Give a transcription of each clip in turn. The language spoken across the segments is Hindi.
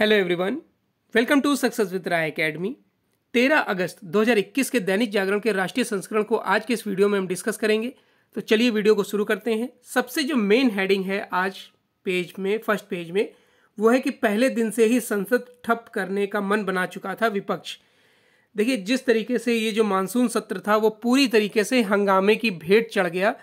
hello everyone welcome to success with Rai academy 13 अगस्त 2021 के दैनिक जागरण के राष्ट्रीय संस्करण को आज के इस वीडियो में हम डिस्कस करेंगे तो चलिए वीडियो को शुरू करते हैं सबसे जो मेन हेडिंग है आज पेज में फर्स्ट पेज में वो है कि पहले दिन से ही संसद ठप करने का मन बना चुका था विपक्ष देखिए जिस तरीके से ये जो मानसून सत्र था वो पूरी तरीके से हंगामे की भेंट चढ़ गया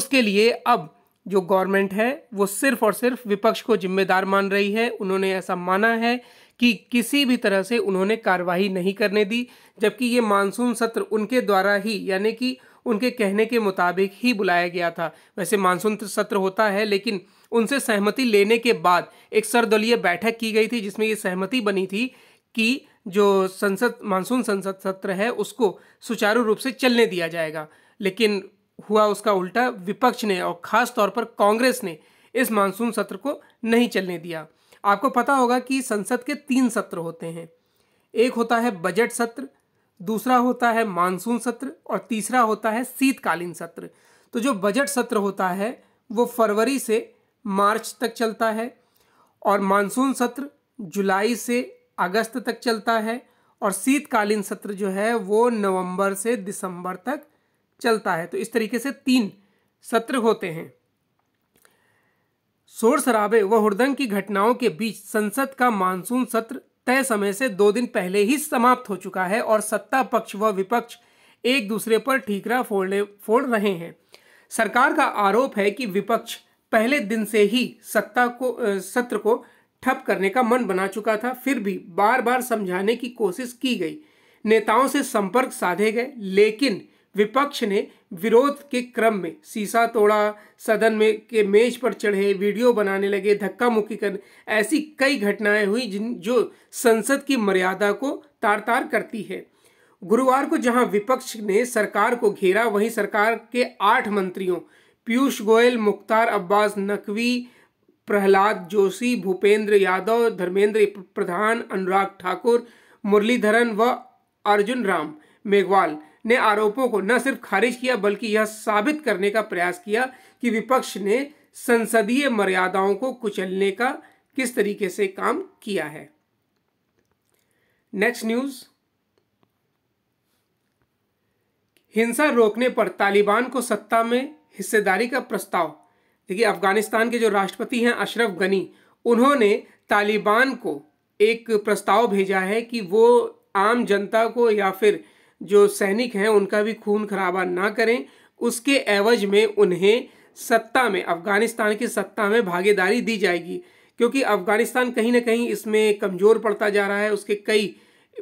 उसके लिए अब जो गवर्नमेंट है वो सिर्फ और सिर्फ विपक्ष को जिम्मेदार मान रही है उन्होंने ऐसा माना है कि किसी भी तरह से उन्होंने कार्रवाई नहीं करने दी जबकि ये मानसून सत्र उनके द्वारा ही यानी कि उनके कहने के मुताबिक ही बुलाया गया था वैसे मानसून सत्र होता है लेकिन उनसे सहमति लेने के बाद एक सर्वदलीय बैठक की गई थी जिसमें ये सहमति बनी थी कि जो संसद मानसून संसद सत्र है उसको सुचारू रूप से चलने दिया जाएगा लेकिन हुआ उसका उल्टा विपक्ष ने और ख़ास तौर पर कांग्रेस ने इस मानसून सत्र को नहीं चलने दिया आपको पता होगा कि संसद के तीन सत्र होते हैं एक होता है बजट सत्र दूसरा होता है मानसून सत्र और तीसरा होता है शीतकालीन सत्र तो जो बजट सत्र होता है वो फरवरी से मार्च तक चलता है और मानसून सत्र जुलाई से अगस्त तक चलता है और शीतकालीन सत्र जो है वो नवंबर से दिसंबर तक चलता है तो इस तरीके से तीन सत्र होते हैं शोर शराबे व हुदंग की घटनाओं के बीच संसद का मानसून सत्र तय समय से दो दिन पहले ही समाप्त हो चुका है और सत्ता पक्ष व विपक्ष एक दूसरे पर ठीकरा फोड़ने फोड़ रहे हैं सरकार का आरोप है कि विपक्ष पहले दिन से ही सत्ता को सत्र को ठप करने का मन बना चुका था फिर भी बार बार समझाने की कोशिश की गई नेताओं से संपर्क साधे गए लेकिन विपक्ष ने विरोध के क्रम में सीसा तोड़ा सदन में के मेज पर चढ़े वीडियो बनाने लगे धक्का मुक्की कर ऐसी कई घटनाएं हुई जिन जो संसद की मर्यादा को तार तार करती है गुरुवार को जहां विपक्ष ने सरकार को घेरा वहीं सरकार के आठ मंत्रियों पीयूष गोयल मुख्तार अब्बास नकवी प्रहलाद जोशी भूपेंद्र यादव धर्मेंद्र प्रधान अनुराग ठाकुर मुरलीधरन व अर्जुन राम मेघवाल ने आरोपों को न सिर्फ खारिज किया बल्कि यह साबित करने का प्रयास किया कि विपक्ष ने संसदीय मर्यादाओं को कुचलने का किस तरीके से काम किया है नेक्स्ट न्यूज हिंसा रोकने पर तालिबान को सत्ता में हिस्सेदारी का प्रस्ताव देखिए अफगानिस्तान के जो राष्ट्रपति हैं अशरफ गनी उन्होंने तालिबान को एक प्रस्ताव भेजा है कि वो आम जनता को या फिर जो सैनिक हैं उनका भी खून खराबा ना करें उसके एवज में उन्हें सत्ता में अफ़गानिस्तान की सत्ता में भागीदारी दी जाएगी क्योंकि अफ़गानिस्तान कहीं ना कहीं इसमें कमज़ोर पड़ता जा रहा है उसके कई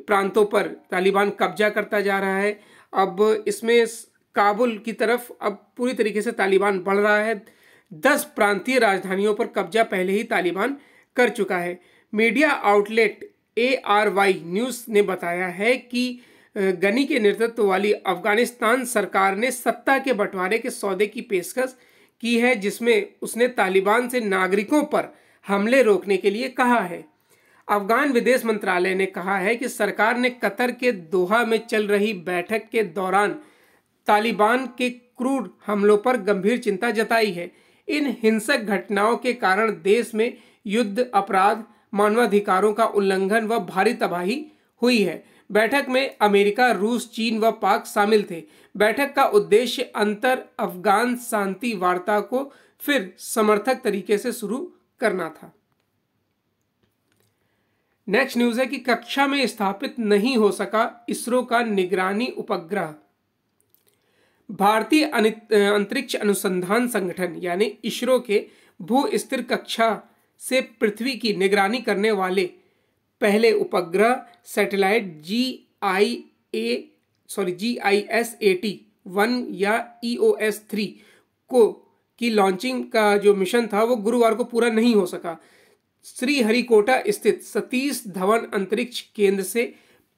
प्रांतों पर तालिबान कब्जा करता जा रहा है अब इसमें काबुल की तरफ अब पूरी तरीके से तालिबान बढ़ रहा है दस प्रांतीय राजधानियों पर कब्जा पहले ही तालिबान कर चुका है media outlet A R Y news ने बताया है कि गनी के नेतृत्व वाली अफगानिस्तान सरकार ने सत्ता के बंटवारे के सौदे की पेशकश की है जिसमें उसने तालिबान से नागरिकों पर हमले रोकने के लिए कहा है अफगान विदेश मंत्रालय ने कहा है कि सरकार ने कतर के दोहा में चल रही बैठक के दौरान तालिबान के क्रूर हमलों पर गंभीर चिंता जताई है इन हिंसक घटनाओं के कारण देश में युद्ध अपराध मानवाधिकारों का उल्लंघन व भारी तबाही हुई है बैठक में अमेरिका रूस चीन व पाक शामिल थे बैठक का उद्देश्य अंतर अफगान शांति वार्ता को फिर समर्थक तरीके से शुरू करना था नेक्स्ट न्यूज है कि कक्षा में स्थापित नहीं हो सका इसरो का निगरानी उपग्रह भारतीय अंतरिक्ष अनुसंधान संगठन यानी इसरो के भू स्थिर कक्षा से पृथ्वी की निगरानी करने वाले पहले उपग्रह satellite G I A sorry G I S A T one या ई ओ एस थ्री को की लॉन्चिंग का जो मिशन था वो गुरुवार को पूरा नहीं हो सका श्रीहरिकोटा स्थित सतीश धवन अंतरिक्ष केंद्र से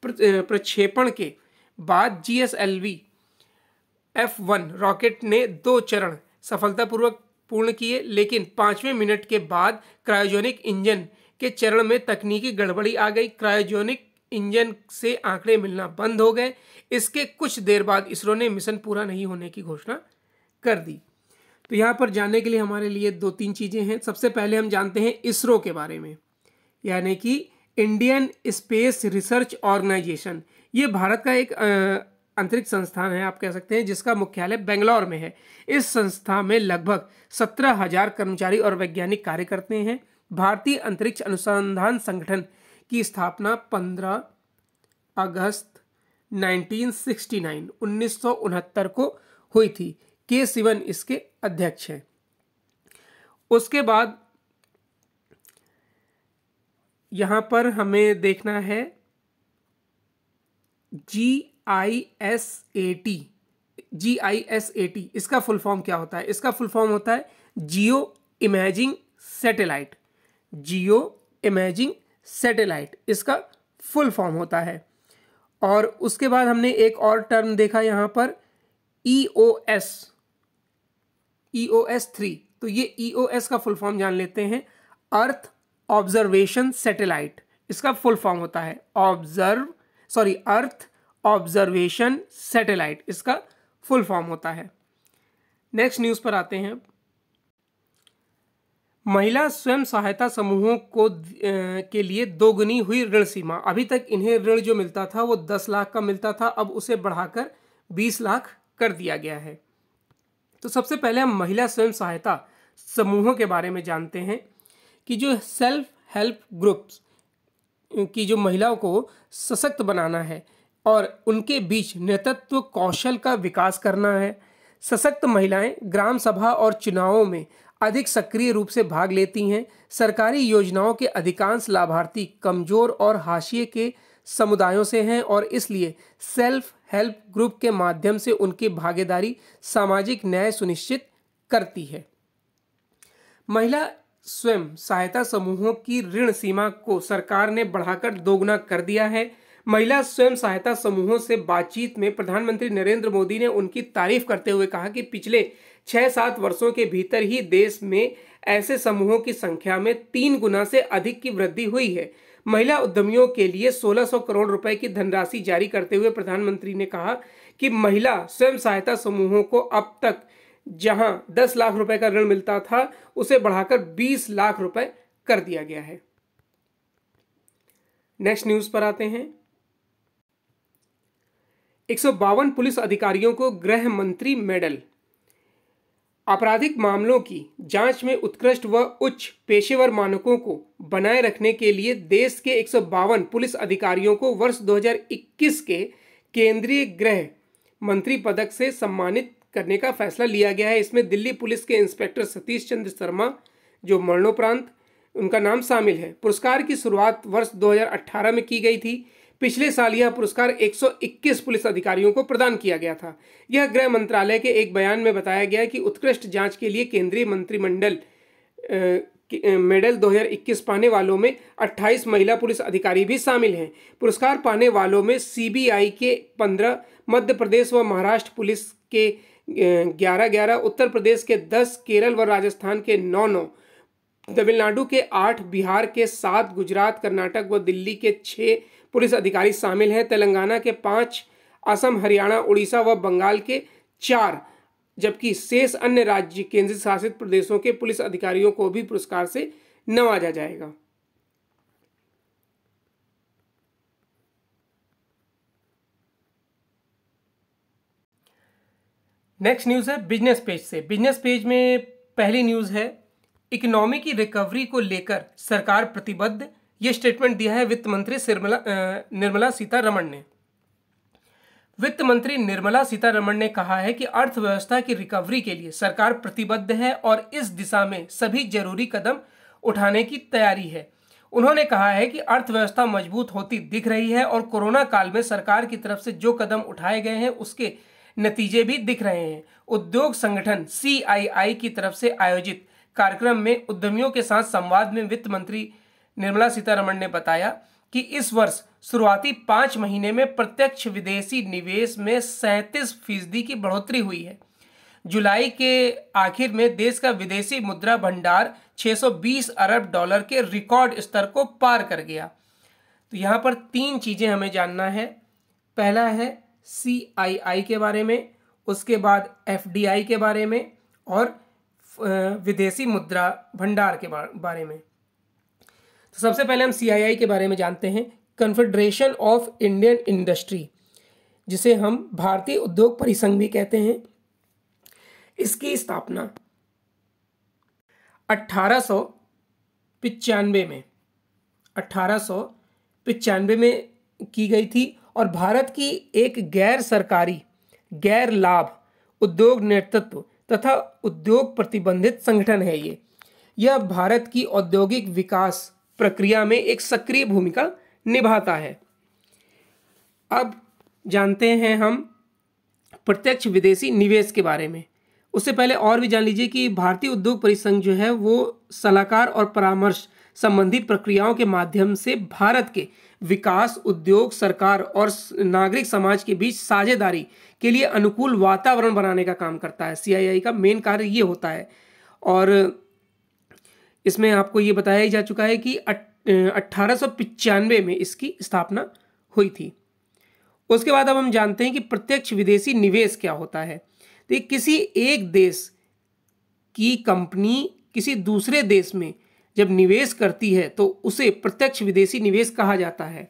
प्रक्षेपण के बाद G S L V F one rocket ने दो चरण सफलतापूर्वक पूर्ण किए लेकिन पाँचवें मिनट के बाद क्रायोजेनिक इंजन के चरण में तकनीकी गड़बड़ी आ गई क्रायोजोनिक इंजन से आंकड़े मिलना बंद हो गए इसके कुछ देर बाद इसरो ने मिशन पूरा नहीं होने की घोषणा कर दी तो यहाँ पर जानने के लिए हमारे लिए दो तीन चीज़ें हैं सबसे पहले हम जानते हैं इसरो के बारे में यानी कि इंडियन स्पेस रिसर्च ऑर्गेनाइजेशन ये भारत का एक अंतरिक्ष संस्थान है आप कह सकते हैं जिसका मुख्यालय बेंगलौर में है इस संस्था में लगभग सत्रह हजार कर्मचारी और वैज्ञानिक कार्य करते हैं भारतीय अंतरिक्ष अनुसंधान संगठन की स्थापना 15 अगस्त 1969 1969 को हुई थी के सिवन इसके अध्यक्ष हैं उसके बाद यहां पर हमें देखना है G I S A T G I S A T इसका फुल फॉर्म क्या होता है इसका फुल फॉर्म होता है geo imaging satellite geo imaging satellite इसका फुल फॉर्म होता है और उसके बाद हमने एक और टर्म देखा यहाँ पर E O S E O S three तो ये ई ओ एस का फुल फॉर्म जान लेते हैं अर्थ ऑब्जर्वेशन सैटेलाइट इसका फुल फॉर्म होता है observe sorry earth observation satellite इसका फुल फॉर्म होता है नेक्स्ट न्यूज़ पर आते हैं महिला स्वयं सहायता समूहों को के लिए दोगुनी हुई ऋण सीमा अभी तक इन्हें ऋण जो मिलता था वो दस लाख का मिलता था अब उसे बढ़ाकर बीस लाख कर दिया गया है तो सबसे पहले हम महिला स्वयं सहायता समूहों के बारे में जानते हैं कि जो सेल्फ हेल्प ग्रुप्स की जो महिलाओं को सशक्त बनाना है और उनके बीच नेतृत्व कौशल का विकास करना है सशक्त महिलाएं ग्राम सभा और चुनावों में अधिक सक्रिय रूप से भाग लेती हैं सरकारी योजनाओं के अधिकांश लाभार्थी कमजोर और हाशिए के समुदायों से हैं और इसलिए सेल्फ हेल्प ग्रुप के माध्यम से उनकी भागीदारी सामाजिक न्याय सुनिश्चित करती है महिला स्वयं सहायता समूहों की ऋण सीमा को सरकार ने बढ़ाकर दोगुना कर दिया है महिला स्वयं सहायता समूहों से बातचीत में प्रधानमंत्री नरेंद्र मोदी ने उनकी तारीफ करते हुए कहा कि पिछले छह सात वर्षों के भीतर ही देश में ऐसे समूहों की संख्या में तीन गुना से अधिक की वृद्धि हुई है महिला उद्यमियों के लिए 1600 करोड़ रुपए की धनराशि जारी करते हुए प्रधानमंत्री ने कहा कि महिला स्वयं सहायता समूहों को अब तक जहां 10 लाख रुपए का ऋण मिलता था उसे बढ़ाकर 20 लाख रुपए कर दिया गया है नेक्स्ट न्यूज पर आते हैं एक पुलिस अधिकारियों को गृह मंत्री मेडल आपराधिक मामलों की जांच में उत्कृष्ट व उच्च पेशेवर मानकों को बनाए रखने के लिए देश के एक पुलिस अधिकारियों को वर्ष 2021 के केंद्रीय गृह मंत्री पदक से सम्मानित करने का फैसला लिया गया है इसमें दिल्ली पुलिस के इंस्पेक्टर सतीश चंद्र शर्मा जो मरणोपरांत उनका नाम शामिल है पुरस्कार की शुरुआत वर्ष 2018 में की गई थी पिछले साल यह पुरस्कार 121 पुलिस अधिकारियों को प्रदान किया गया था यह गृह मंत्रालय के एक बयान में बताया गया कि उत्कृष्ट जांच के लिए केंद्रीय मंत्रिमंडल मेडल 2021 पाने वालों में 28 महिला पुलिस अधिकारी भी शामिल हैं पुरस्कार पाने वालों में सीबीआई के 15 मध्य प्रदेश व महाराष्ट्र पुलिस के 11 11 उत्तर प्रदेश के 10 केरल व राजस्थान के 9 9 तमिलनाडु के आठ बिहार के सात गुजरात कर्नाटक व दिल्ली के छः पुलिस अधिकारी शामिल हैं तेलंगाना के पाँच असम हरियाणा उड़ीसा व बंगाल के चार जबकि शेष अन्य राज्य केंद्र शासित प्रदेशों के पुलिस अधिकारियों को भी पुरस्कार से नवाजा जाएगा नेक्स्ट न्यूज़ है बिजनेस पेज से बिजनेस पेज में पहली न्यूज़ है इकोनॉमी की रिकवरी को लेकर सरकार प्रतिबद्ध ये स्टेटमेंट दिया है वित्त मंत्री निर्मला सीतारमण ने वित्त मंत्री निर्मला सीतारमण ने कहा है कि अर्थव्यवस्था की रिकवरी के लिए सरकार प्रतिबद्ध है और इस दिशा में सभी जरूरी कदम उठाने की तैयारी है उन्होंने कहा है कि अर्थव्यवस्था मजबूत होती दिख रही है और कोरोना काल में सरकार की तरफ से जो कदम उठाए गए हैं उसके नतीजे भी दिख रहे हैं उद्योग संगठन सी की तरफ से आयोजित कार्यक्रम में उद्यमियों के साथ संवाद में वित्त मंत्री निर्मला सीतारमण ने बताया कि इस वर्ष शुरुआती पाँच महीने में प्रत्यक्ष विदेशी निवेश में सैंतीस फीसदी की बढ़ोतरी हुई है जुलाई के आखिर में देश का विदेशी मुद्रा भंडार 620 अरब डॉलर के रिकॉर्ड स्तर को पार कर गया तो यहाँ पर तीन चीज़ें हमें जानना है पहला है सी आई आई के बारे में उसके बाद एफ डी आई के बारे में और विदेशी मुद्रा भंडार के बारे में तो सबसे पहले हम सी के बारे में जानते हैं कन्फेडरेशन ऑफ इंडियन इंडस्ट्री जिसे हम भारतीय उद्योग परिसंघ भी कहते हैं इसकी स्थापना अट्ठारह में अट्ठारह में की गई थी और भारत की एक गैर सरकारी गैर लाभ उद्योग नेतृत्व तथा उद्योग प्रतिबंधित संगठन है ये यह भारत की औद्योगिक विकास प्रक्रिया में एक सक्रिय भूमिका निभाता है अब जानते हैं हम प्रत्यक्ष विदेशी निवेश के बारे में उससे पहले और भी जान लीजिए कि भारतीय उद्योग परिसंघ जो है वो सलाहकार और परामर्श संबंधी प्रक्रियाओं के माध्यम से भारत के विकास उद्योग सरकार और नागरिक समाज के बीच साझेदारी के लिए अनुकूल वातावरण बनाने का काम करता है सीआईआई का मेन कार्य ये होता है और इसमें आपको ये बताया जा चुका है कि अट्ठारह में इसकी स्थापना हुई थी उसके बाद अब हम जानते हैं कि प्रत्यक्ष विदेशी निवेश क्या होता है तो किसी एक देश की कंपनी किसी दूसरे देश में जब निवेश करती है तो उसे प्रत्यक्ष विदेशी निवेश कहा जाता है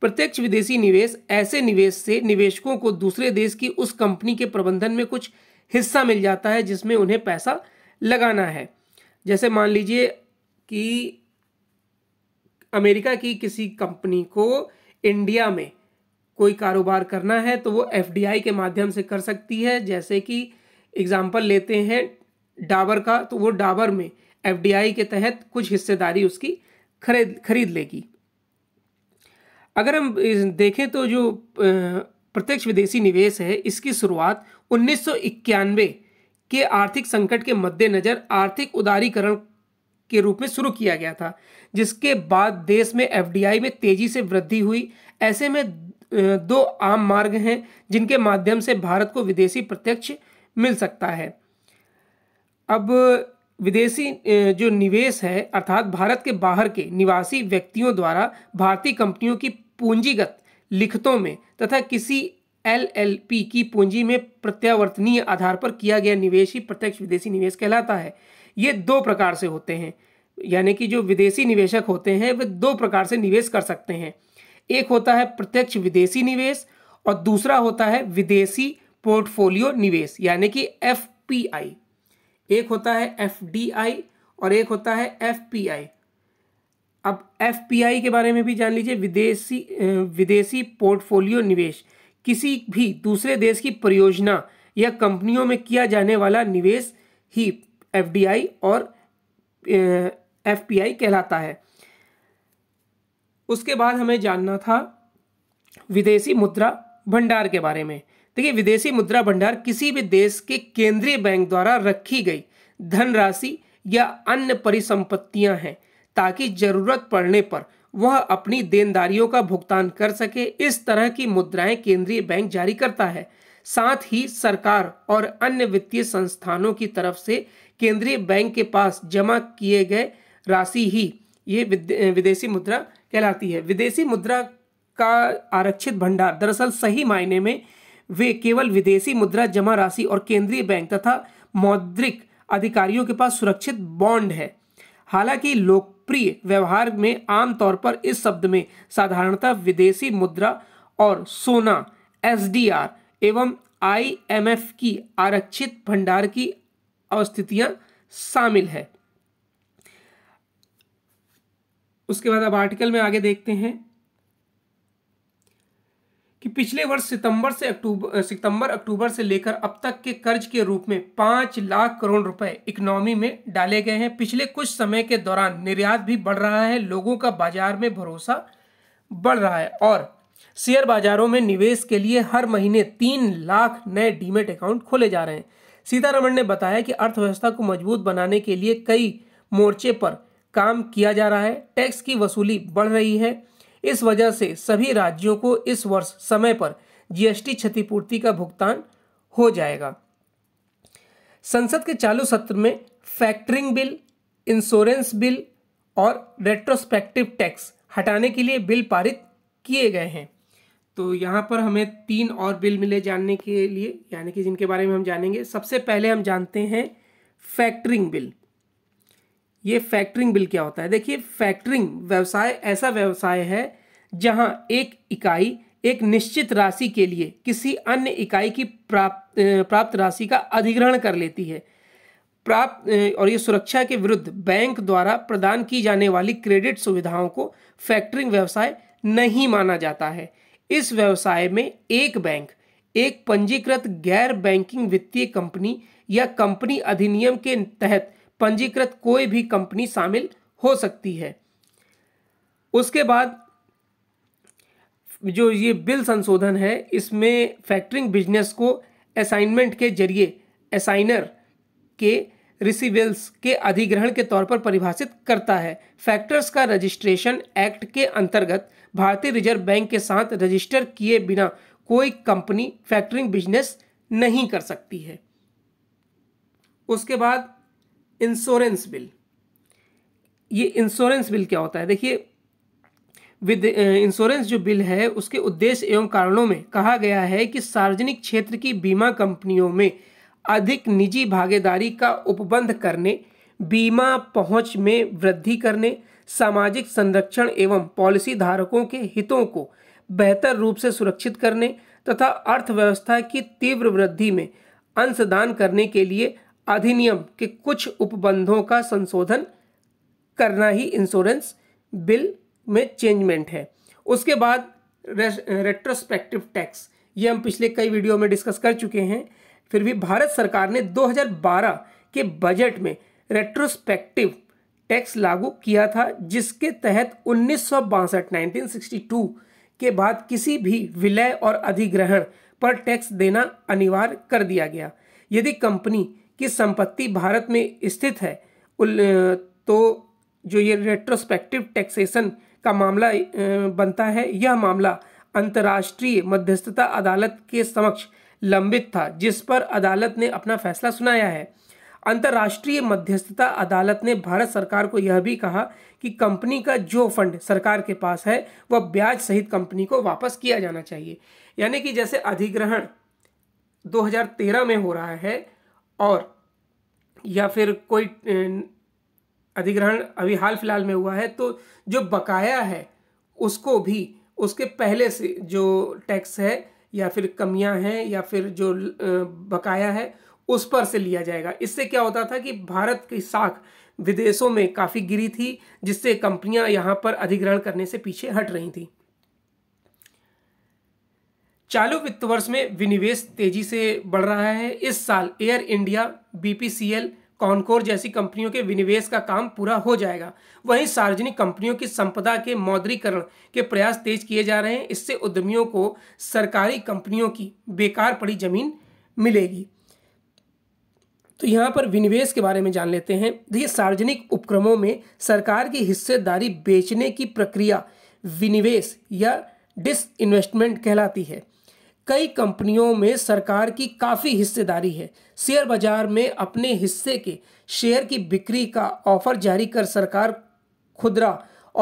प्रत्यक्ष विदेशी निवेश ऐसे निवेश से निवेशकों को दूसरे देश की उस कंपनी के प्रबंधन में कुछ हिस्सा मिल जाता है जिसमें उन्हें पैसा लगाना है जैसे मान लीजिए कि अमेरिका की किसी कंपनी को इंडिया में कोई कारोबार करना है तो वो एफ के माध्यम से कर सकती है जैसे कि एग्ज़ाम्पल लेते हैं डाबर का तो वो डाबर में एफ के तहत कुछ हिस्सेदारी उसकी खरीद खरीद लेगी अगर हम देखें तो जो प्रत्यक्ष विदेशी निवेश है इसकी शुरुआत उन्नीस के आर्थिक संकट के मद्देनज़र आर्थिक उदारीकरण के रूप में शुरू किया गया था जिसके बाद देश में एफडीआई में तेज़ी से वृद्धि हुई ऐसे में दो आम मार्ग हैं जिनके माध्यम से भारत को विदेशी प्रत्यक्ष मिल सकता है अब विदेशी जो निवेश है अर्थात भारत के बाहर के निवासी व्यक्तियों द्वारा भारतीय कंपनियों की पूंजीगत लिखतों में तथा किसी एलएलपी की पूंजी में प्रत्यावर्तनीय आधार पर किया गया निवेश ही प्रत्यक्ष विदेशी निवेश कहलाता है ये दो प्रकार से होते हैं यानी कि जो विदेशी निवेशक होते हैं वे दो प्रकार से निवेश कर सकते हैं एक होता है प्रत्यक्ष विदेशी निवेश और दूसरा होता है विदेशी पोर्टफोलियो निवेश यानी कि एफ एक होता है एफ और एक होता है एफ अब एफ के बारे में भी जान लीजिए विदेशी विदेशी पोर्टफोलियो निवेश किसी भी दूसरे देश की परियोजना या कंपनियों में किया जाने वाला निवेश ही एफ और एफ कहलाता है उसके बाद हमें जानना था विदेशी मुद्रा भंडार के बारे में देखिए विदेशी मुद्रा भंडार किसी भी देश के केंद्रीय बैंक द्वारा रखी गई धनराशि या अन्य परिसंपत्तियां हैं ताकि जरूरत पड़ने पर वह अपनी देनदारियों का भुगतान कर सके इस तरह की मुद्राएं केंद्रीय बैंक जारी करता है साथ ही सरकार और अन्य वित्तीय संस्थानों की तरफ से केंद्रीय बैंक के पास जमा किए गए राशि ही ये विदेशी मुद्रा कहलाती है विदेशी मुद्रा का आरक्षित भंडार दरअसल सही मायने में वे केवल विदेशी मुद्रा जमा राशि और केंद्रीय बैंक तथा मौद्रिक अधिकारियों के पास सुरक्षित बॉन्ड है हालांकि लोक प्रिय व्यवहार में आमतौर पर इस शब्द में साधारणतः विदेशी मुद्रा और सोना एस एवं आई की आरक्षित भंडार की अवस्थितियां शामिल है उसके बाद अब आर्टिकल में आगे देखते हैं कि पिछले वर्ष सितंबर से अक्टूबर सितंबर अक्टूबर से लेकर अब तक के कर्ज के रूप में पाँच लाख करोड़ रुपए इकोनॉमी में डाले गए हैं पिछले कुछ समय के दौरान निर्यात भी बढ़ रहा है लोगों का बाजार में भरोसा बढ़ रहा है और शेयर बाजारों में निवेश के लिए हर महीने तीन लाख नए डीमेट अकाउंट खोले जा रहे हैं सीतारमण ने बताया कि अर्थव्यवस्था को मजबूत बनाने के लिए कई मोर्चे पर काम किया जा रहा है टैक्स की वसूली बढ़ रही है इस वजह से सभी राज्यों को इस वर्ष समय पर जीएसटी क्षतिपूर्ति का भुगतान हो जाएगा संसद के चालू सत्र में फैक्टरिंग बिल इंश्योरेंस बिल और रेट्रोस्पेक्टिव टैक्स हटाने के लिए बिल पारित किए गए हैं तो यहाँ पर हमें तीन और बिल मिले जानने के लिए यानी कि जिनके बारे में हम जानेंगे सबसे पहले हम जानते हैं फैक्टरिंग बिल ये फैक्टरिंग बिल क्या होता है देखिए फैक्टरिंग व्यवसाय ऐसा व्यवसाय है जहां एक इकाई एक निश्चित राशि के लिए किसी अन्य इकाई की प्राप्त प्राप्त राशि का अधिग्रहण कर लेती है प्राप्त और ये सुरक्षा के विरुद्ध बैंक द्वारा प्रदान की जाने वाली क्रेडिट सुविधाओं को फैक्टरिंग व्यवसाय नहीं माना जाता है इस व्यवसाय में एक बैंक एक पंजीकृत गैर बैंकिंग वित्तीय कंपनी या कंपनी अधिनियम के तहत पंजीकृत कोई भी कंपनी शामिल हो सकती है उसके बाद जो ये बिल संशोधन है इसमें फैक्टरिंग बिजनेस को असाइनमेंट के जरिए असाइनर के रिसीवेल्स के अधिग्रहण के तौर पर परिभाषित करता है फैक्टर्स का रजिस्ट्रेशन एक्ट के अंतर्गत भारतीय रिजर्व बैंक के साथ रजिस्टर किए बिना कोई कंपनी फैक्टरिंग बिजनेस नहीं कर सकती है उसके बाद इंश्योरेंस बिल ये इंश्योरेंस बिल क्या होता है देखिए विद इंश्योरेंस जो बिल है उसके उद्देश्य एवं कारणों में कहा गया है कि सार्वजनिक क्षेत्र की बीमा कंपनियों में अधिक निजी भागीदारी का उपबंध करने बीमा पहुंच में वृद्धि करने सामाजिक संरक्षण एवं पॉलिसी धारकों के हितों को बेहतर रूप से सुरक्षित करने तथा अर्थव्यवस्था की तीव्र वृद्धि में अंशदान करने के लिए अधिनियम के कुछ उपबंधों का संशोधन करना ही इंश्योरेंस बिल में चेंजमेंट है उसके बाद रेट्रोस्पेक्टिव टैक्स ये हम पिछले कई वीडियो में डिस्कस कर चुके हैं फिर भी भारत सरकार ने 2012 के बजट में रेट्रोस्पेक्टिव टैक्स लागू किया था जिसके तहत उन्नीस सौ के बाद किसी भी विलय और अधिग्रहण पर टैक्स देना अनिवार्य कर दिया गया यदि कंपनी की संपत्ति भारत में स्थित है तो जो ये रेट्रोस्पेक्टिव टैक्सेशन का मामला बनता है यह मामला अंतर्राष्ट्रीय मध्यस्थता अदालत के समक्ष लंबित था जिस पर अदालत ने अपना फैसला सुनाया है अंतर्राष्ट्रीय मध्यस्थता अदालत ने भारत सरकार को यह भी कहा कि कंपनी का जो फंड सरकार के पास है वह ब्याज सहित कंपनी को वापस किया जाना चाहिए यानी कि जैसे अधिग्रहण 2013 में हो रहा है और या फिर कोई अधिग्रहण अभी हाल फिलहाल में हुआ है तो जो बकाया है उसको भी उसके पहले से जो टैक्स है या फिर कमियां हैं या फिर जो बकाया है उस पर से लिया जाएगा इससे क्या होता था कि भारत की साख विदेशों में काफ़ी गिरी थी जिससे कंपनियां यहां पर अधिग्रहण करने से पीछे हट रही थी चालू वित्त वर्ष में विनिवेश तेजी से बढ़ रहा है इस साल एयर इंडिया बीपीसीएल कॉनकोर जैसी कंपनियों के विनिवेश का काम पूरा हो जाएगा वहीं सार्वजनिक कंपनियों की संपदा के मौद्रीकरण के प्रयास तेज किए जा रहे हैं इससे उद्यमियों को सरकारी कंपनियों की बेकार पड़ी जमीन मिलेगी तो यहाँ पर विनिवेश के बारे में जान लेते हैं देखिए सार्वजनिक उपक्रमों में सरकार की हिस्सेदारी बेचने की प्रक्रिया विनिवेश या डिसइन्वेस्टमेंट कहलाती है कई कंपनियों में सरकार की काफ़ी हिस्सेदारी है शेयर बाजार में अपने हिस्से के शेयर की बिक्री का ऑफर जारी कर सरकार खुदरा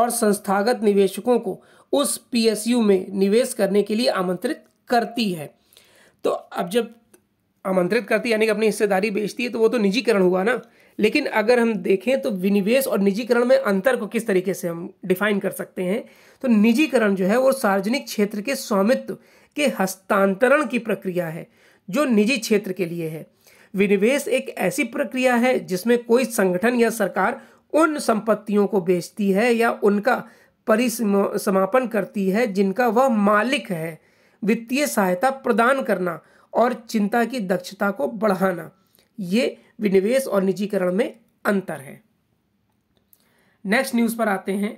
और संस्थागत निवेशकों को उस पीएसयू में निवेश करने के लिए आमंत्रित करती है तो अब जब आमंत्रित करती है यानी कि अपनी हिस्सेदारी बेचती है तो वो तो निजीकरण हुआ ना लेकिन अगर हम देखें तो विनिवेश और निजीकरण में अंतर को किस तरीके से हम डिफाइन कर सकते हैं तो निजीकरण जो है वो सार्वजनिक क्षेत्र के स्वामित्व के हस्तांतरण की प्रक्रिया है जो निजी क्षेत्र के लिए है विनिवेश एक ऐसी प्रक्रिया है जिसमें कोई संगठन या सरकार उन संपत्तियों को बेचती है या उनका परिसमापन करती है जिनका वह मालिक है वित्तीय सहायता प्रदान करना और चिंता की दक्षता को बढ़ाना ये विनिवेश और निजीकरण में अंतर है नेक्स्ट न्यूज़ पर आते हैं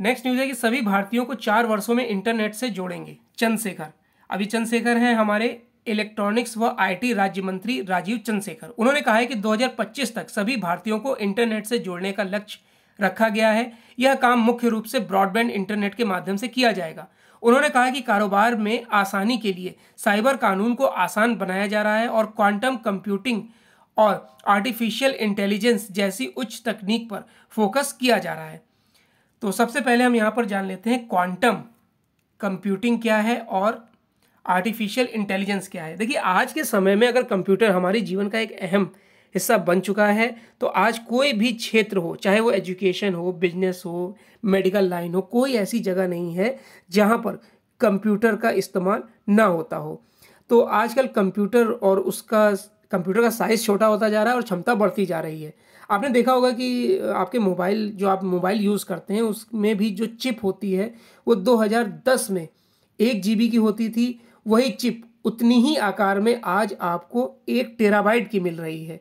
नेक्स्ट न्यूज़ है कि सभी भारतीयों को चार वर्षों में इंटरनेट से जोड़ेंगे चंद्रशेखर अभी चंद्रशेखर हैं हमारे इलेक्ट्रॉनिक्स व आईटी राज्य मंत्री राजीव चंद्रशेखर उन्होंने कहा है कि 2025 तक सभी भारतीयों को इंटरनेट से जोड़ने का लक्ष्य रखा गया है यह काम मुख्य रूप से ब्रॉडबैंड इंटरनेट के माध्यम से किया जाएगा उन्होंने कहा कि कारोबार में आसानी के लिए साइबर कानून को आसान बनाया जा रहा है और क्वांटम कंप्यूटिंग और आर्टिफिशियल इंटेलिजेंस जैसी उच्च तकनीक पर फोकस किया जा रहा है तो सबसे पहले हम यहाँ पर जान लेते हैं क्वांटम कंप्यूटिंग क्या है और आर्टिफिशियल इंटेलिजेंस क्या है देखिए आज के समय में अगर कंप्यूटर हमारे जीवन का एक अहम हिस्सा बन चुका है तो आज कोई भी क्षेत्र हो चाहे वो एजुकेशन हो बिजनेस हो मेडिकल लाइन हो कोई ऐसी जगह नहीं है जहाँ पर कंप्यूटर का इस्तेमाल ना होता हो तो आजकल कंप्यूटर और उसका कंप्यूटर का साइज़ छोटा होता जा रहा है और क्षमता बढ़ती जा रही है आपने देखा होगा कि आपके मोबाइल जो आप मोबाइल यूज़ करते हैं उसमें भी जो चिप होती है वो 2010 में एक जी की होती थी वही चिप उतनी ही आकार में आज आपको एक टेराबाइट की मिल रही है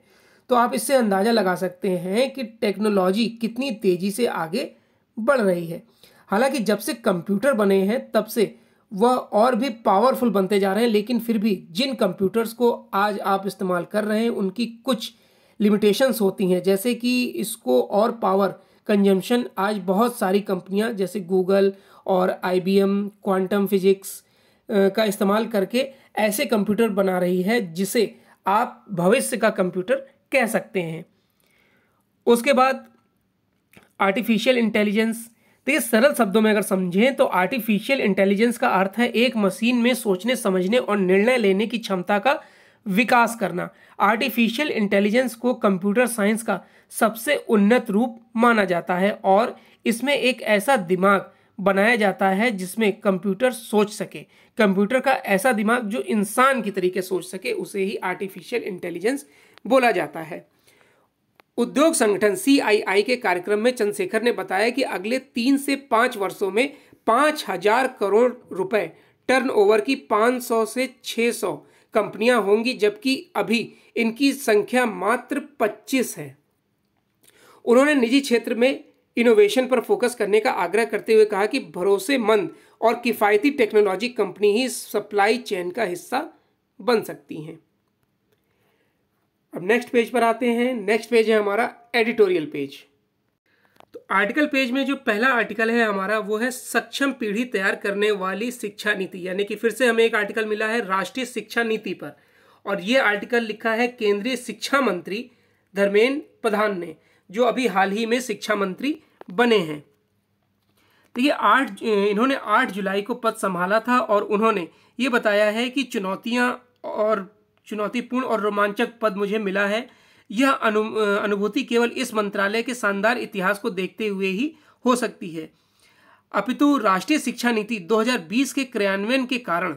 तो आप इससे अंदाज़ा लगा सकते हैं कि टेक्नोलॉजी कितनी तेज़ी से आगे बढ़ रही है हालांकि जब से कंप्यूटर बने हैं तब से वह और भी पावरफुल बनते जा रहे हैं लेकिन फिर भी जिन कंप्यूटर्स को आज आप इस्तेमाल कर रहे हैं उनकी कुछ लिमिटेशंस होती हैं जैसे कि इसको और पावर कंजम्पशन आज बहुत सारी कंपनियां जैसे गूगल और आईबीएम क्वांटम फिजिक्स का इस्तेमाल करके ऐसे कंप्यूटर बना रही है जिसे आप भविष्य का कंप्यूटर कह सकते हैं उसके बाद आर्टिफिशियल इंटेलिजेंस तो ये सरल शब्दों में अगर समझें तो आर्टिफिशियल इंटेलिजेंस का अर्थ है एक मशीन में सोचने समझने और निर्णय लेने की क्षमता का विकास करना आर्टिफिशियल इंटेलिजेंस को कंप्यूटर साइंस का सबसे उन्नत रूप माना जाता है और इसमें एक ऐसा दिमाग बनाया जाता है जिसमें कंप्यूटर सोच सके कंप्यूटर का ऐसा दिमाग जो इंसान की तरीके सोच सके उसे ही आर्टिफिशियल इंटेलिजेंस बोला जाता है उद्योग संगठन सी के कार्यक्रम में चंद्रशेखर ने बताया कि अगले तीन से पाँच वर्षों में पाँच हजार करोड़ रुपए टर्नओवर की 500 से 600 कंपनियां होंगी जबकि अभी इनकी संख्या मात्र 25 है उन्होंने निजी क्षेत्र में इनोवेशन पर फोकस करने का आग्रह करते हुए कहा कि भरोसेमंद और किफ़ायती टेक्नोलॉजी कंपनी ही सप्लाई चेन का हिस्सा बन सकती हैं अब नेक्स्ट पेज पर आते हैं नेक्स्ट पेज है हमारा एडिटोरियल पेज तो आर्टिकल पेज में जो पहला आर्टिकल है हमारा वो है सक्षम पीढ़ी तैयार करने वाली शिक्षा नीति यानी कि फिर से हमें एक आर्टिकल मिला है राष्ट्रीय शिक्षा नीति पर और ये आर्टिकल लिखा है केंद्रीय शिक्षा मंत्री धर्मेंद्र प्रधान ने जो अभी हाल ही में शिक्षा मंत्री बने हैं तो ये आठ इन्होंने आठ जुलाई को पद संभाला था और उन्होंने ये बताया है कि चुनौतियाँ और चुनौतीपूर्ण और रोमांचक पद मुझे मिला है यह अनु अनुभूति केवल इस मंत्रालय के शानदार इतिहास को देखते हुए ही हो सकती है अपितु राष्ट्रीय शिक्षा नीति 2020 के क्रियान्वयन के कारण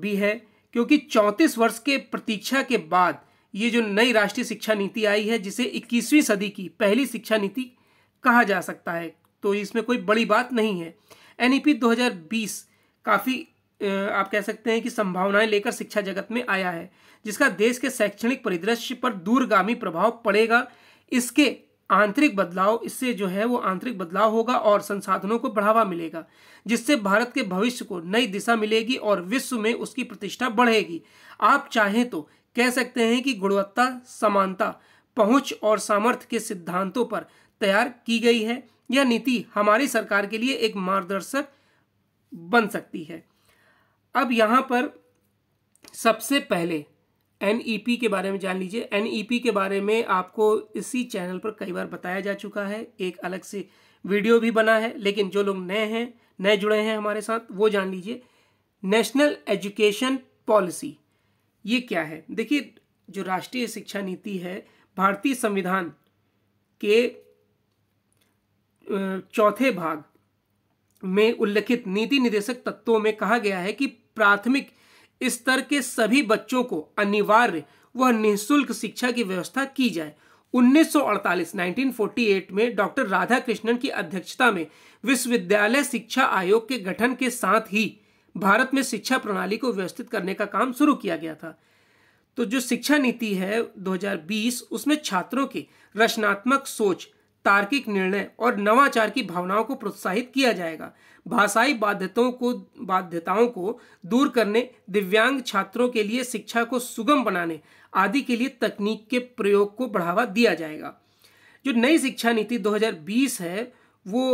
भी है क्योंकि 34 वर्ष के प्रतीक्षा के बाद ये जो नई राष्ट्रीय शिक्षा नीति आई है जिसे 21वीं सदी की पहली शिक्षा नीति कहा जा सकता है तो इसमें कोई बड़ी बात नहीं है एन ई 2020 काफ़ी आप कह सकते हैं कि संभावनाएं लेकर शिक्षा जगत में आया है जिसका देश के शैक्षणिक परिदृश्य पर दूरगामी प्रभाव पड़ेगा इसके आंतरिक बदलाव इससे जो है वो आंतरिक बदलाव होगा और संसाधनों को बढ़ावा मिलेगा जिससे भारत के भविष्य को नई दिशा मिलेगी और विश्व में उसकी प्रतिष्ठा बढ़ेगी आप चाहें तो कह सकते हैं कि गुणवत्ता समानता पहुंच और सामर्थ्य के सिद्धांतों पर तैयार की गई है यह नीति हमारी सरकार के लिए एक मार्गदर्शक बन सकती है अब यहाँ पर सबसे पहले एन e के बारे में जान लीजिए एन e के बारे में आपको इसी चैनल पर कई बार बताया जा चुका है एक अलग से वीडियो भी बना है लेकिन जो लोग नए हैं नए जुड़े हैं हमारे साथ वो जान लीजिए नेशनल एजुकेशन पॉलिसी ये क्या है देखिए जो राष्ट्रीय शिक्षा नीति है भारतीय संविधान के चौथे भाग में उल्लिखित नीति निदेशक तत्वों में कहा गया है कि प्राथमिक स्तर के सभी बच्चों को अनिवार्य व निःशुल्क शिक्षा की व्यवस्था की जाए 1948 1948 में डॉक्टर राधाकृष्णन की अध्यक्षता में विश्वविद्यालय शिक्षा आयोग के गठन के साथ ही भारत में शिक्षा प्रणाली को व्यवस्थित करने का काम शुरू किया गया था तो जो शिक्षा नीति है 2020 उसमें छात्रों के रचनात्मक सोच तार्किक निर्णय और नवाचार की भावनाओं को प्रोत्साहित किया जाएगा भाषाई बाध्यताओं को बाध्यताओं को दूर करने दिव्यांग छात्रों के लिए शिक्षा को सुगम बनाने आदि के लिए तकनीक के प्रयोग को बढ़ावा दिया जाएगा जो नई शिक्षा नीति 2020 है वो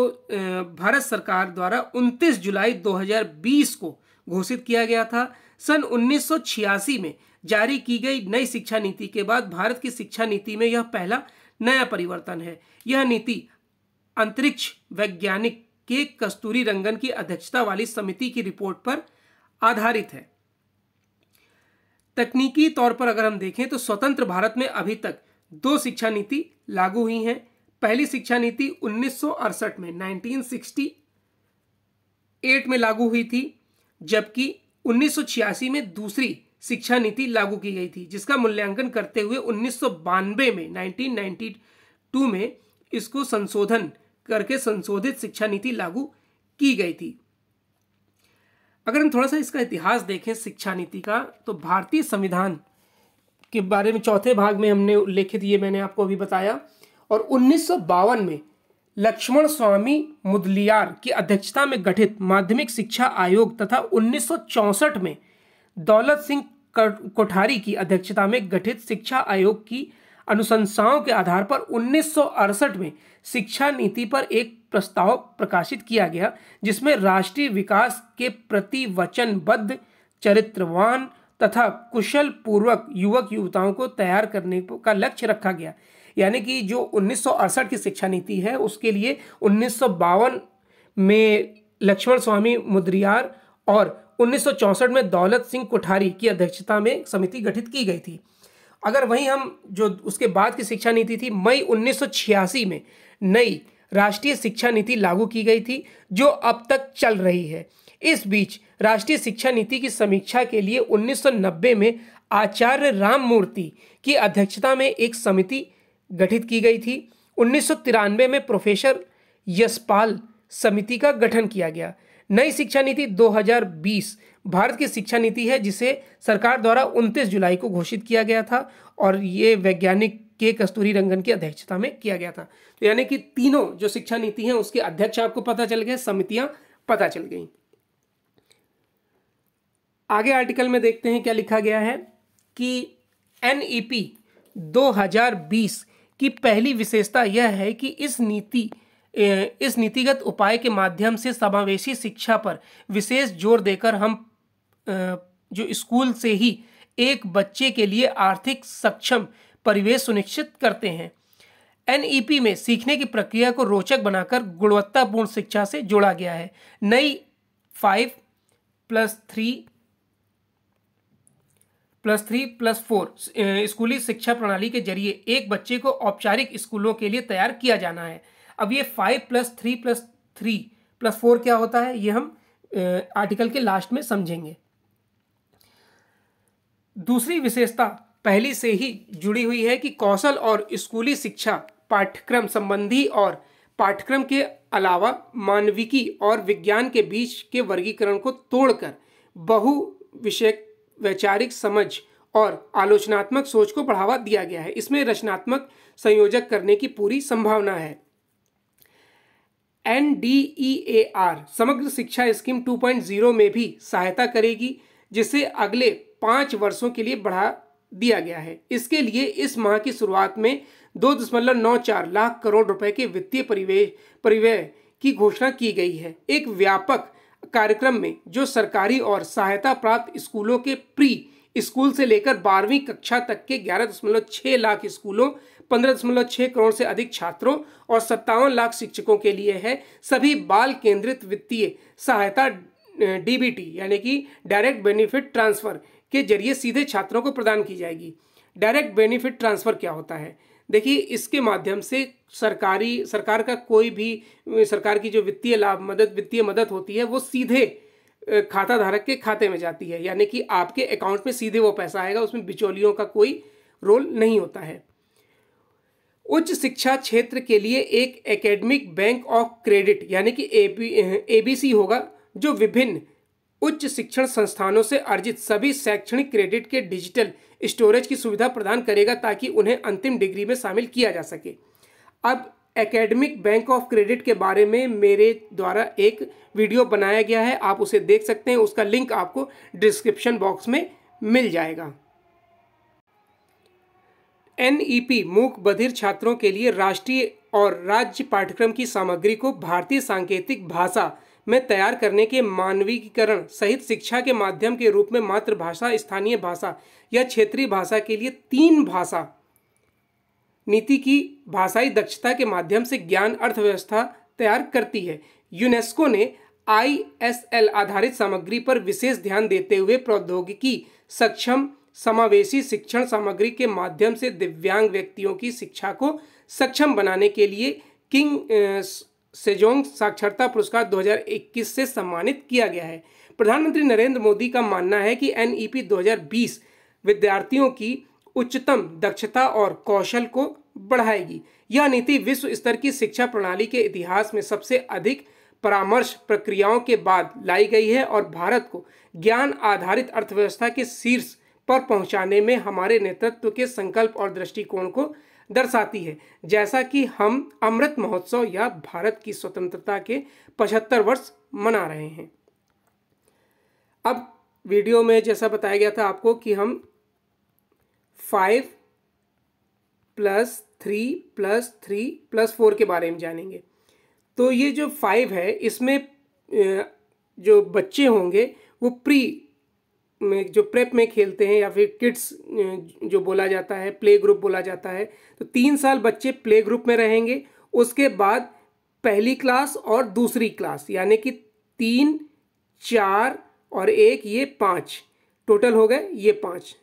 भारत सरकार द्वारा 29 जुलाई 2020 को घोषित किया गया था सन उन्नीस में जारी की गई नई शिक्षा नीति के बाद भारत की शिक्षा नीति में यह पहला नया परिवर्तन है यह नीति अंतरिक्ष वैज्ञानिक के कस्तूरी रंगन की अध्यक्षता वाली समिति की रिपोर्ट पर आधारित है तकनीकी तौर पर अगर हम देखें तो स्वतंत्र भारत में अभी तक दो शिक्षा नीति लागू हुई हैं पहली शिक्षा नीति उन्नीस में 1968 में लागू हुई थी जबकि उन्नीस में दूसरी शिक्षा नीति लागू की गई थी जिसका मूल्यांकन करते हुए उन्नीस में 1992 में इसको संशोधन करके संशोधित शिक्षा नीति लागू की गई थी अगर हम थोड़ा सा इसका इतिहास देखें शिक्षा नीति का तो भारतीय संविधान के बारे में चौथे भाग में हमने उल्लेखित ये मैंने आपको अभी बताया और उन्नीस में लक्ष्मण स्वामी मुदलियार की अध्यक्षता में गठित माध्यमिक शिक्षा आयोग तथा उन्नीस में दौलत सिंह कोठारी की अध्यक्षता में गठित शिक्षा आयोग की अनुशंसाओं के आधार पर उन्नीस में शिक्षा नीति पर एक प्रस्ताव प्रकाशित किया गया जिसमें राष्ट्रीय विकास के प्रति वचनबद्ध चरित्रवान तथा कुशल पूर्वक युवक युवताओं को तैयार करने का लक्ष्य रखा गया यानी कि जो उन्नीस की शिक्षा नीति है उसके लिए उन्नीस में लक्ष्मण स्वामी मुद्रियार और उन्नीस में दौलत सिंह कोठारी की अध्यक्षता में समिति गठित की गई थी अगर वहीं हम जो उसके बाद की शिक्षा नीति थी मई 1986 में नई राष्ट्रीय शिक्षा नीति लागू की गई थी जो अब तक चल रही है इस बीच राष्ट्रीय शिक्षा नीति की समीक्षा के लिए 1990 में आचार्य राम मूर्ति की अध्यक्षता में एक समिति गठित की गई थी उन्नीस में प्रोफेसर यशपाल समिति का गठन किया गया नई शिक्षा नीति 2020 भारत की शिक्षा नीति है जिसे सरकार द्वारा 29 जुलाई को घोषित किया गया था और ये वैज्ञानिक के कस्तूरी रंगन की अध्यक्षता में किया गया था तो यानी कि तीनों जो शिक्षा नीति है उसके अध्यक्ष आपको पता चल गए समितियां पता चल गई आगे आर्टिकल में देखते हैं क्या लिखा गया है कि एन 2020 की पहली विशेषता यह है कि इस नीति इस नीतिगत उपाय के माध्यम से समावेशी शिक्षा पर विशेष जोर देकर हम जो स्कूल से ही एक बच्चे के लिए आर्थिक सक्षम परिवेश सुनिश्चित करते हैं एनईपी में सीखने की प्रक्रिया को रोचक बनाकर गुणवत्तापूर्ण शिक्षा से जोड़ा गया है नई five plus three plus three plus four स्कूली शिक्षा प्रणाली के जरिए एक बच्चे को औपचारिक स्कूलों के लिए तैयार किया जाना है अब ये five plus three plus three plus four क्या होता है ये हम आर्टिकल के लास्ट में समझेंगे दूसरी विशेषता पहले से ही जुड़ी हुई है कि कौशल और स्कूली शिक्षा पाठ्यक्रम संबंधी और पाठ्यक्रम के अलावा मानविकी और विज्ञान के बीच के वर्गीकरण को तोड़कर बहु विषय वैचारिक समझ और आलोचनात्मक सोच को बढ़ावा दिया गया है इसमें रचनात्मक संयोजक करने की पूरी संभावना है N D E A R समग्र शिक्षा स्कीम 2.0 में भी सहायता करेगी जिसे अगले पाँच वर्षों के लिए बढ़ा दिया गया है इसके लिए इस माह की शुरुआत में दो दशमलव नौ चार लाख करोड़ रुपए के वित्तीय परिवेश परिव्यय की घोषणा की गई है एक व्यापक कार्यक्रम में जो सरकारी और सहायता प्राप्त स्कूलों के प्री स्कूल से लेकर बारहवीं कक्षा तक के ग्यारह दशमलव छः लाख स्कूलों पंद्रह दशमलव छः करोड़ से अधिक छात्रों और सत्तावन लाख शिक्षकों के लिए है सभी बाल केंद्रित वित्तीय सहायता डीबीटी यानी कि डायरेक्ट बेनिफिट ट्रांसफ़र के जरिए सीधे छात्रों को प्रदान की जाएगी डायरेक्ट बेनिफिट ट्रांसफ़र क्या होता है देखिए इसके माध्यम से सरकारी सरकार का कोई भी सरकार की जो वित्तीय लाभ मदद वित्तीय मदद होती है वो सीधे खाता धारक के खाते में जाती है यानी कि आपके अकाउंट में सीधे वो पैसा आएगा उसमें बिचौलियों का कोई रोल नहीं होता है उच्च शिक्षा क्षेत्र के लिए एक एकेडमिक बैंक ऑफ क्रेडिट यानी कि ए बी होगा जो विभिन्न उच्च शिक्षण संस्थानों से अर्जित सभी शैक्षणिक क्रेडिट के डिजिटल स्टोरेज की सुविधा प्रदान करेगा ताकि उन्हें अंतिम डिग्री में शामिल किया जा सके अब एकेडमिक बैंक ऑफ क्रेडिट के बारे में मेरे द्वारा एक वीडियो बनाया गया है आप उसे देख सकते हैं उसका लिंक आपको डिस्क्रिप्शन बॉक्स में मिल जाएगा एन ई पी मूक बधिर छात्रों के लिए राष्ट्रीय और राज्य पाठ्यक्रम की सामग्री को भारतीय सांकेतिक भाषा में तैयार करने के मानवीकरण सहित शिक्षा के माध्यम के रूप में मातृभाषा स्थानीय भाषा या क्षेत्रीय भाषा के लिए तीन भाषा नीति की भाषाई दक्षता के माध्यम से ज्ञान अर्थव्यवस्था तैयार करती है यूनेस्को ने एल आधारित सामग्री पर विशेष ध्यान देते हुए प्रौद्योगिकी सक्षम समावेशी शिक्षण सामग्री के माध्यम से दिव्यांग व्यक्तियों की शिक्षा को सक्षम बनाने के लिए किंग सेजोंग साक्षरता पुरस्कार 2021 से सम्मानित किया गया है प्रधानमंत्री नरेंद्र मोदी का मानना है कि एन 2020 विद्यार्थियों की उच्चतम दक्षता और कौशल को बढ़ाएगी यह नीति विश्व स्तर की शिक्षा प्रणाली के इतिहास में सबसे अधिक परामर्श प्रक्रियाओं के बाद लाई गई है और भारत को ज्ञान आधारित अर्थव्यवस्था के शीर्ष पर पहुंचाने में हमारे नेतृत्व के संकल्प और दृष्टिकोण को दर्शाती है जैसा कि हम अमृत महोत्सव या भारत की स्वतंत्रता के पचहत्तर वर्ष मना रहे हैं अब वीडियो में जैसा बताया गया था आपको कि हम five plus three plus three plus four के बारे में जानेंगे तो ये जो फाइव है इसमें जो बच्चे होंगे वो प्री में जो प्रेप में खेलते हैं या फिर किड्स जो बोला जाता है प्ले ग्रुप बोला जाता है तो तीन साल बच्चे प्ले ग्रुप में रहेंगे उसके बाद पहली क्लास और दूसरी क्लास यानी कि तीन चार और एक ये पाँच टोटल हो गए ये पाँच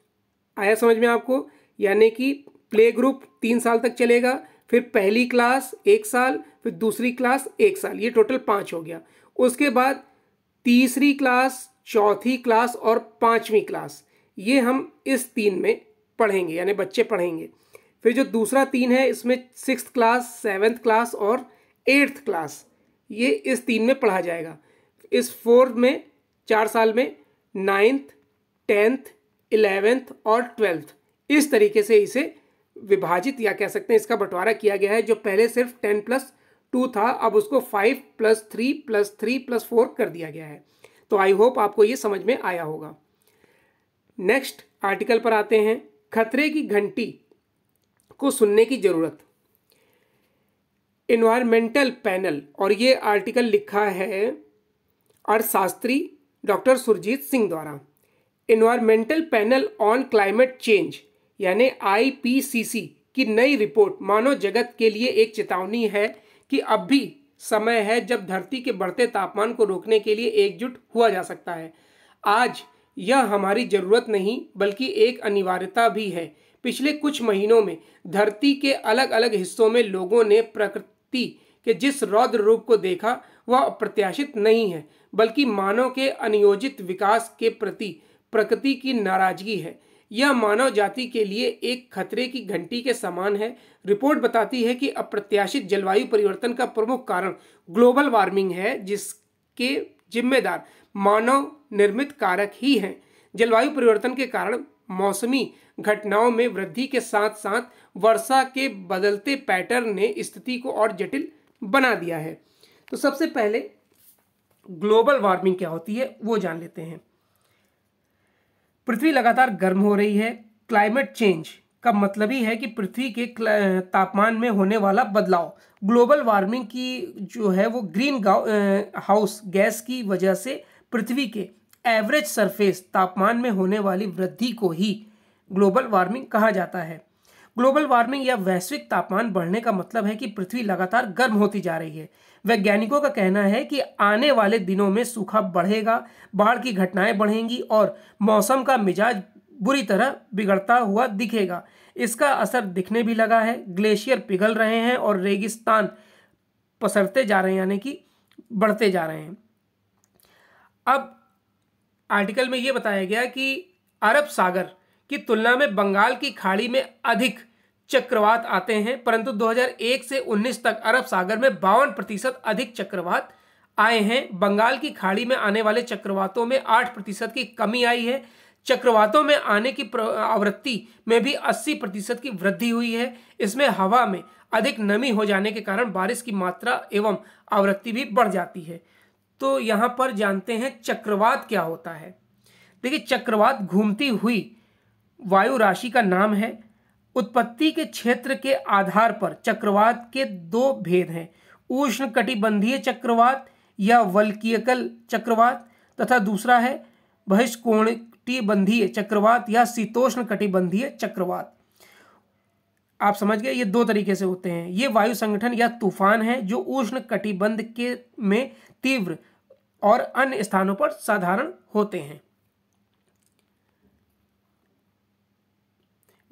आया समझ में आपको यानी कि प्ले ग्रुप तीन साल तक चलेगा फिर पहली क्लास एक साल फिर दूसरी क्लास एक साल ये टोटल पाँच हो गया उसके बाद तीसरी क्लास चौथी क्लास और पाँचवीं क्लास ये हम इस तीन में पढ़ेंगे यानी बच्चे पढ़ेंगे फिर जो दूसरा तीन है इसमें सिक्स क्लास सेवन्थ क्लास और एट्थ क्लास ये इस तीन में पढ़ा जाएगा इस फोर्थ में चार साल में नाइन्थ टेंथ इलेवेंथ और ट्वेल्थ इस तरीके से इसे विभाजित या कह सकते हैं इसका बंटवारा किया गया है जो पहले सिर्फ टेन प्लस टू था अब उसको five plus three plus three plus four कर दिया गया है तो आई होप आपको ये समझ में आया होगा नेक्स्ट आर्टिकल पर आते हैं खतरे की घंटी को सुनने की ज़रूरत इन्वायरमेंटल पैनल और ये आर्टिकल लिखा है अर्थशास्त्री डॉक्टर सुरजीत सिंह द्वारा environmental panel on climate change यानी आईपीसीसी की नई रिपोर्ट मानव जगत के लिए एक चेतावनी है कि अब भी समय है जब धरती के बढ़ते तापमान को रोकने के लिए एकजुट हुआ जा सकता है आज यह हमारी ज़रूरत नहीं बल्कि एक अनिवार्यता भी है पिछले कुछ महीनों में धरती के अलग अलग हिस्सों में लोगों ने प्रकृति के जिस रौद्र रूप को देखा वह अप्रत्याशित नहीं है बल्कि मानव के अनियोजित विकास के प्रति प्रकृति की नाराजगी है यह मानव जाति के लिए एक खतरे की घंटी के समान है रिपोर्ट बताती है कि अप्रत्याशित जलवायु परिवर्तन का प्रमुख कारण ग्लोबल वार्मिंग है जिसके जिम्मेदार मानव निर्मित कारक ही हैं जलवायु परिवर्तन के कारण मौसमी घटनाओं में वृद्धि के साथ साथ वर्षा के बदलते पैटर्न ने स्थिति को और जटिल बना दिया है तो सबसे पहले ग्लोबल वार्मिंग क्या होती है वो जान लेते हैं पृथ्वी लगातार गर्म हो रही है क्लाइमेट चेंज का मतलब ही है कि पृथ्वी के तापमान में होने वाला बदलाव ग्लोबल वार्मिंग की जो है वो ग्रीन हाउस गैस की वजह से पृथ्वी के एवरेज सरफेस तापमान में होने वाली वृद्धि को ही ग्लोबल वार्मिंग कहा जाता है ग्लोबल वार्मिंग या वैश्विक तापमान बढ़ने का मतलब है कि पृथ्वी लगातार गर्म होती जा रही है वैज्ञानिकों का कहना है कि आने वाले दिनों में सूखा बढ़ेगा बाढ़ की घटनाएं बढ़ेंगी और मौसम का मिजाज बुरी तरह बिगड़ता हुआ दिखेगा इसका असर दिखने भी लगा है ग्लेशियर पिघल रहे हैं और रेगिस्तान पसरते जा रहे हैं यानी कि बढ़ते जा रहे हैं अब आर्टिकल में ये बताया गया कि अरब सागर की तुलना में बंगाल की खाड़ी में अधिक चक्रवात आते हैं परंतु 2001 से 19 तक अरब सागर में बावन प्रतिशत अधिक चक्रवात आए हैं बंगाल की खाड़ी में आने वाले चक्रवातों में 8 प्रतिशत की कमी आई है चक्रवातों में आने की आवृत्ति में भी 80 प्रतिशत की वृद्धि हुई है इसमें हवा में अधिक नमी हो जाने के कारण बारिश की मात्रा एवं आवृत्ति भी बढ़ जाती है तो यहाँ पर जानते हैं चक्रवात क्या होता है देखिए चक्रवात घूमती हुई वायु राशि का नाम है उत्पत्ति के क्षेत्र के आधार पर चक्रवात के दो भेद हैं उष्ण कटिबंधीय चक्रवात या वल्कियकल चक्रवात तथा दूसरा है बहिष्कोणिबंधीय चक्रवात या शीतोष्ण कटिबंधीय चक्रवात आप समझ गए ये दो तरीके से होते हैं ये वायु संगठन या तूफान है जो उष्ण कटिबंध के में तीव्र और अन्य स्थानों पर साधारण होते हैं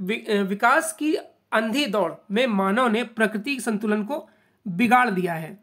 विकास की अंधी दौड़ में मानव ने प्रकृति संतुलन को बिगाड़ दिया है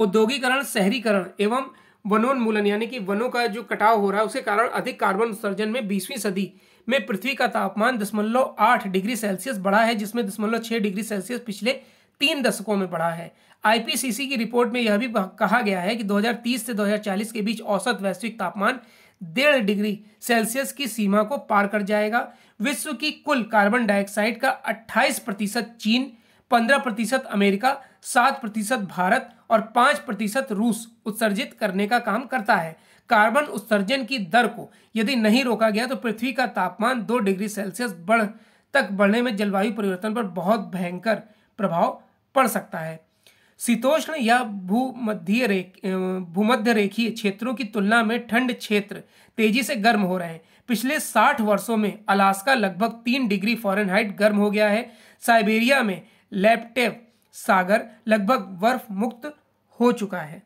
औद्योगिकरण शहरीकरण एवं वनोन्मूलन यानी कि वनों का जो कटाव हो रहा है उसके कारण अधिक कार्बन उत्सर्जन में बीसवीं सदी में पृथ्वी का तापमान दशमलव आठ डिग्री सेल्सियस बढ़ा है जिसमें दशमलव छः डिग्री सेल्सियस पिछले तीन दशकों में बढ़ा है आईपीसीसी की रिपोर्ट में यह भी कहा गया है कि 2030 से 2040 के बीच औसत वैश्विक तापमान डेढ़ डिग्री सेल्सियस की सीमा को पार कर जाएगा विश्व की कुल कार्बन डाइऑक्साइड का 28 प्रतिशत चीन 15 प्रतिशत अमेरिका 7 प्रतिशत भारत और 5 प्रतिशत रूस उत्सर्जित करने का काम करता है कार्बन उत्सर्जन की दर को यदि नहीं रोका गया तो पृथ्वी का तापमान दो डिग्री सेल्सियस बढ़ तक बढ़ने में जलवायु परिवर्तन पर बहुत भयंकर प्रभाव पड़ सकता है शीतोष्ण या भूमध्य रेख भूमध्य रेखीय क्षेत्रों की तुलना में ठंड क्षेत्र तेजी से गर्म हो रहे हैं पिछले 60 वर्षों में अलास्का लगभग तीन डिग्री फॉरेनहाइट गर्म हो गया है साइबेरिया में लैपटेप सागर लगभग बर्फ मुक्त हो चुका है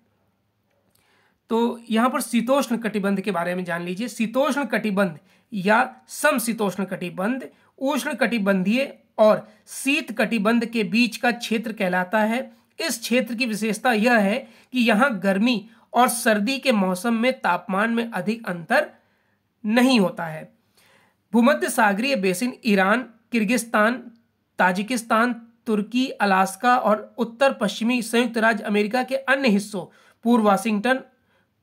तो यहाँ पर शीतोष्ण कटिबंध के बारे में जान लीजिए शीतोष्ण कटिबंध या समशीतोष्ण कटिबंध उष्ण कटिबंधीय और शीत कटिबंध के बीच का क्षेत्र कहलाता है इस क्षेत्र की विशेषता यह है कि यहाँ गर्मी और सर्दी के मौसम में तापमान में अधिक अंतर नहीं होता है भूमध्य सागरीय बेसिन ईरान किर्गिस्तान ताजिकिस्तान तुर्की अलास्का और उत्तर पश्चिमी संयुक्त राज्य अमेरिका के अन्य हिस्सों पूर्व वाशिंगटन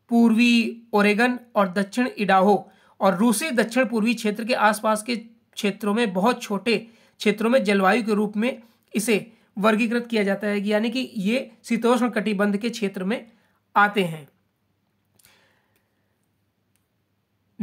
पूर्वी ओरेगन और दक्षिण इडाहो और रूसी दक्षिण पूर्वी क्षेत्र के आसपास के क्षेत्रों में बहुत छोटे क्षेत्रों में जलवायु के रूप में इसे वर्गीकृत किया जाता है यानी कि ये शीतोष्ण कटिबंध के क्षेत्र में आते हैं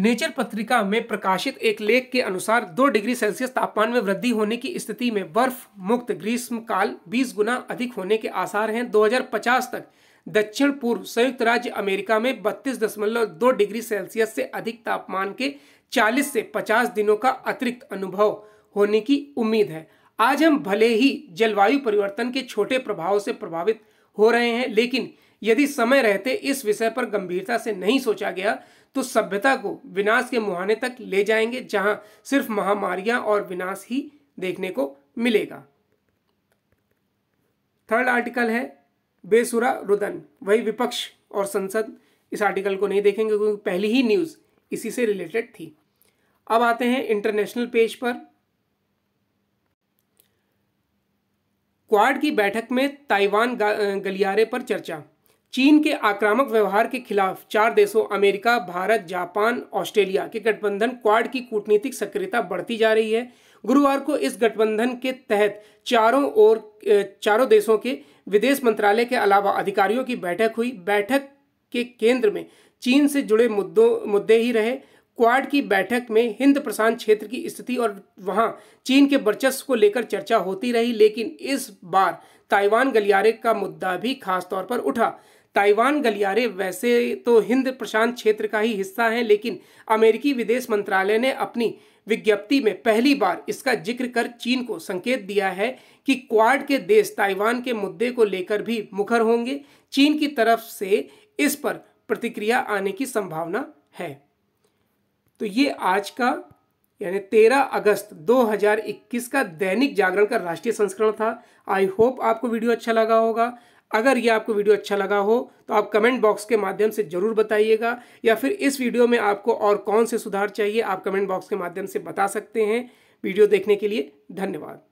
नेचर पत्रिका में प्रकाशित एक लेख के अनुसार दो डिग्री सेल्सियस तापमान में वृद्धि होने की स्थिति में बर्फ मुक्त ग्रीष्मकाल 20 गुना अधिक होने के आसार हैं 2050 तक दक्षिण पूर्व संयुक्त राज्य अमेरिका में बत्तीस दशमलव दो डिग्री सेल्सियस से अधिक तापमान के 40 से 50 दिनों का अतिरिक्त अनुभव होने की उम्मीद है आज हम भले ही जलवायु परिवर्तन के छोटे प्रभाव से प्रभावित हो रहे हैं लेकिन यदि समय रहते इस विषय पर गंभीरता से नहीं सोचा गया तो सभ्यता को विनाश के मुहाने तक ले जाएंगे जहां सिर्फ महामारियां और विनाश ही देखने को मिलेगा थर्ड आर्टिकल है बेसुरा रुदन वही विपक्ष और संसद इस आर्टिकल को नहीं देखेंगे क्योंकि पहली ही न्यूज़ इसी से रिलेटेड थी अब आते हैं इंटरनेशनल पेज पर क्वाड की बैठक में ताइवान गलियारे पर चर्चा चीन के आक्रामक व्यवहार के खिलाफ चार देशों अमेरिका भारत जापान ऑस्ट्रेलिया के गठबंधन क्वाड की कूटनीतिक सक्रियता बढ़ती जा रही है गुरुवार को इस गठबंधन के तहत चारों ओर चारों देशों के विदेश मंत्रालय के अलावा अधिकारियों की बैठक हुई बैठक के केंद्र में चीन से जुड़े मुद्दों मुद्दे ही रहे क्वाड की बैठक में हिंद प्रशांत क्षेत्र की स्थिति और वहां चीन के वर्चस्व को लेकर चर्चा होती रही लेकिन इस बार ताइवान गलियारे का मुद्दा भी खास तौर पर उठा ताइवान गलियारे वैसे तो हिंद प्रशांत क्षेत्र का ही हिस्सा है लेकिन अमेरिकी विदेश मंत्रालय ने अपनी विज्ञप्ति में पहली बार इसका जिक्र कर चीन को संकेत दिया है कि क्वाड के देश ताइवान के मुद्दे को लेकर भी मुखर होंगे चीन की तरफ से इस पर प्रतिक्रिया आने की संभावना है तो ये आज का यानी 13 अगस्त 2021 का दैनिक जागरण का राष्ट्रीय संस्करण था आई होप आपको वीडियो अच्छा लगा होगा अगर ये आपको वीडियो अच्छा लगा हो तो आप कमेंट बॉक्स के माध्यम से ज़रूर बताइएगा या फिर इस वीडियो में आपको और कौन से सुधार चाहिए आप कमेंट बॉक्स के माध्यम से बता सकते हैं वीडियो देखने के लिए धन्यवाद